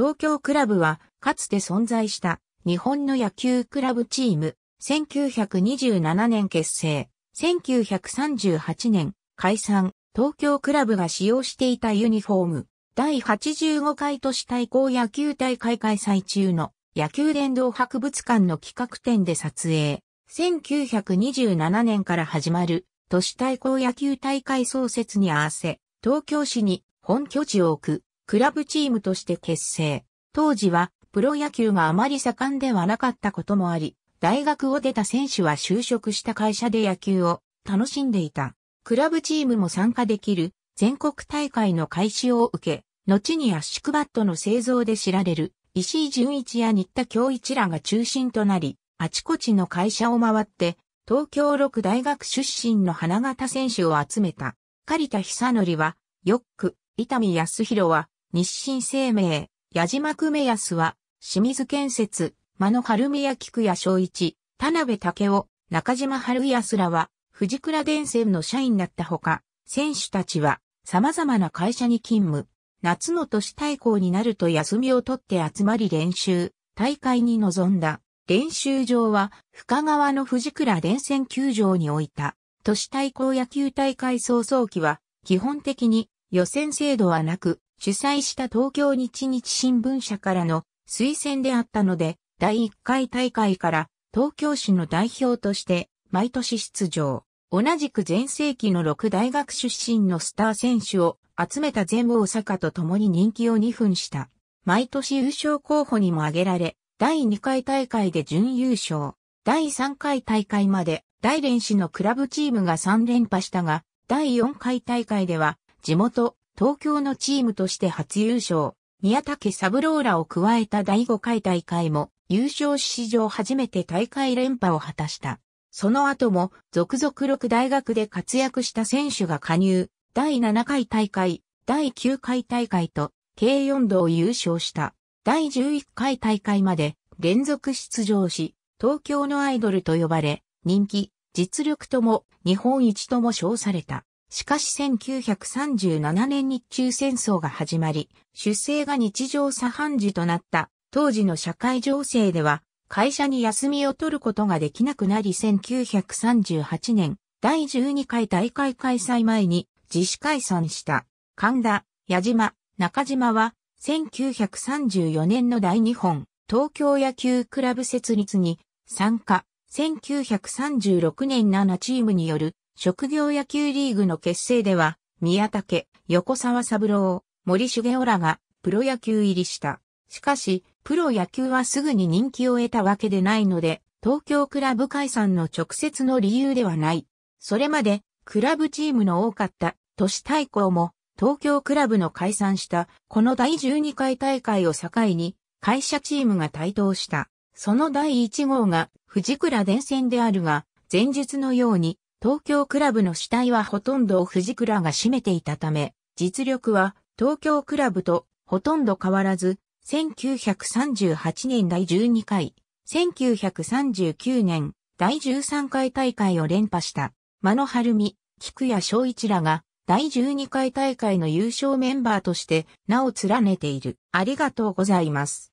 東京クラブは、かつて存在した日本の野球クラブチーム、1927年結成、1938年解散、東京クラブが使用していたユニフォーム、第85回都市対抗野球大会開催中の野球殿堂博物館の企画展で撮影、1927年から始まる都市対抗野球大会創設に合わせ、東京市に本拠地を置くクラブチームとして結成。当時はプロ野球があまり盛んではなかったこともあり、大学を出た選手は就職した会社で野球を楽しんでいた。クラブチームも参加できる全国大会の開始を受け、後に圧縮バットの製造で知られる石井純一や新田京一らが中心となり、あちこちの会社を回って、東京六大学出身の花形選手を集めた。狩田久則は、ヨック、伊丹康弘は、日清生命、矢島久米康は、清水建設、間野晴宮菊谷昭一、田辺武雄、中島春康らは、藤倉電線の社員だったほか、選手たちは、様々な会社に勤務。夏の都市対抗になると休みを取って集まり練習、大会に臨んだ。練習場は深川の藤倉電線球場に置いた。都市対抗野球大会早々期は基本的に予選制度はなく主催した東京日日新聞社からの推薦であったので、第1回大会から東京市の代表として毎年出場。同じく前世紀の6大学出身のスター選手を集めた全大阪と共に人気を2分した。毎年優勝候補にも挙げられ、第2回大会で準優勝。第3回大会まで大連市のクラブチームが3連覇したが、第4回大会では地元東京のチームとして初優勝、宮武サブローラを加えた第5回大会も優勝史上初めて大会連覇を果たした。その後も続々6大学で活躍した選手が加入、第7回大会、第9回大会と計4度を優勝した。第11回大会まで連続出場し、東京のアイドルと呼ばれ、人気、実力とも日本一とも称された。しかし1937年日中戦争が始まり、出生が日常茶飯事となった当時の社会情勢では、会社に休みを取ることができなくなり1938年、第12回大会開催前に自主解散した神田、矢島、中島は1934年の大日本東京野球クラブ設立に参加1936年7チームによる職業野球リーグの結成では、宮武、横沢三郎、森重夫らがプロ野球入りした。しかし、プロ野球はすぐに人気を得たわけでないので、東京クラブ解散の直接の理由ではない。それまで、クラブチームの多かった都市対抗も、東京クラブの解散した、この第12回大会を境に、会社チームが台頭した。その第1号が、藤倉電線であるが、前述のように、東京クラブの主体はほとんどを藤倉が占めていたため、実力は東京クラブとほとんど変わらず、1938年第12回、1939年第13回大会を連覇した、間野晴美、菊谷昭一らが第12回大会の優勝メンバーとして名を連ねている。ありがとうございます。